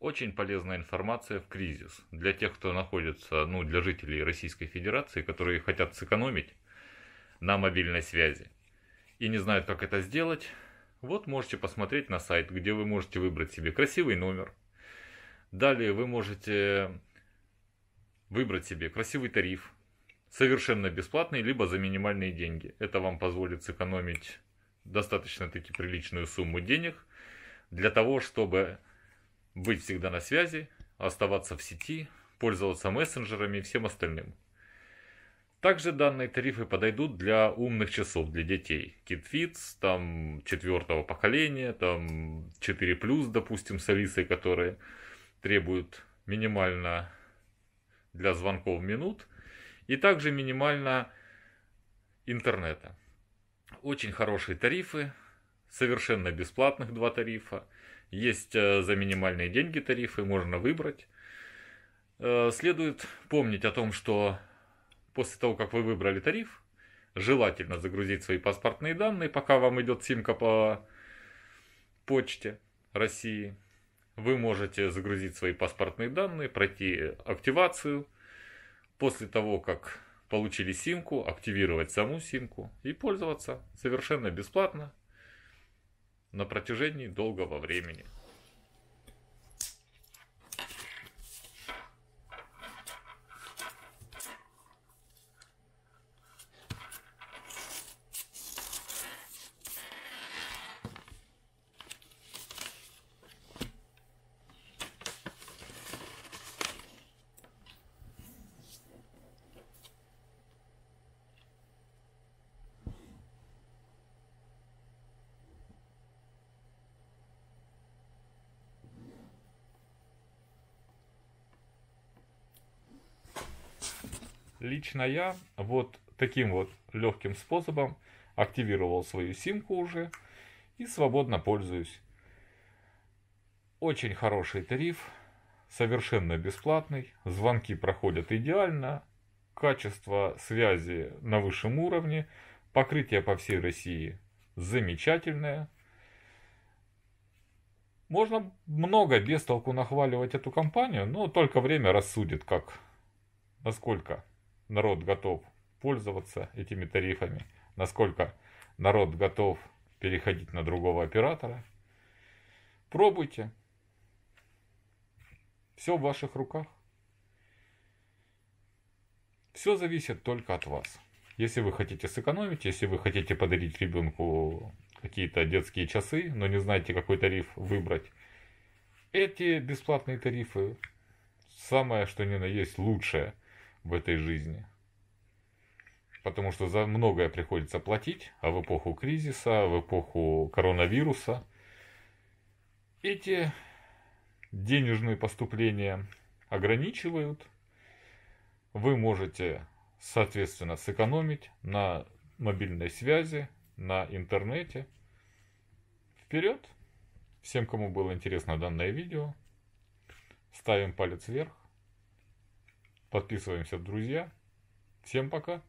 Очень полезная информация в кризис. Для тех, кто находится, ну, для жителей Российской Федерации, которые хотят сэкономить на мобильной связи и не знают, как это сделать, вот можете посмотреть на сайт, где вы можете выбрать себе красивый номер. Далее вы можете выбрать себе красивый тариф, совершенно бесплатный, либо за минимальные деньги. Это вам позволит сэкономить достаточно-таки приличную сумму денег для того, чтобы быть всегда на связи, оставаться в сети, пользоваться мессенджерами и всем остальным. Также данные тарифы подойдут для умных часов для детей. KidFits, там четвертого поколения, там 4+, допустим, с Алисой, которые требуют минимально для звонков минут и также минимально интернета. Очень хорошие тарифы, совершенно бесплатных два тарифа. Есть э, за минимальные деньги тарифы, можно выбрать. Э, следует помнить о том, что после того, как вы выбрали тариф, желательно загрузить свои паспортные данные, пока вам идет симка по почте России. Вы можете загрузить свои паспортные данные, пройти активацию. После того, как получили симку, активировать саму симку и пользоваться совершенно бесплатно на протяжении долгого времени. Лично я вот таким вот легким способом активировал свою симку уже и свободно пользуюсь. Очень хороший тариф, совершенно бесплатный, звонки проходят идеально, качество связи на высшем уровне, покрытие по всей России замечательное. Можно много без толку нахваливать эту компанию, но только время рассудит, как, насколько народ готов пользоваться этими тарифами, насколько народ готов переходить на другого оператора. Пробуйте. Все в ваших руках. Все зависит только от вас. Если вы хотите сэкономить, если вы хотите подарить ребенку какие-то детские часы, но не знаете, какой тариф выбрать, эти бесплатные тарифы самое что ни на есть лучшее – в этой жизни. Потому что за многое приходится платить, а в эпоху кризиса, в эпоху коронавируса эти денежные поступления ограничивают. Вы можете, соответственно, сэкономить на мобильной связи, на интернете. Вперед! Всем, кому было интересно данное видео, ставим палец вверх. Подписываемся в друзья. Всем пока!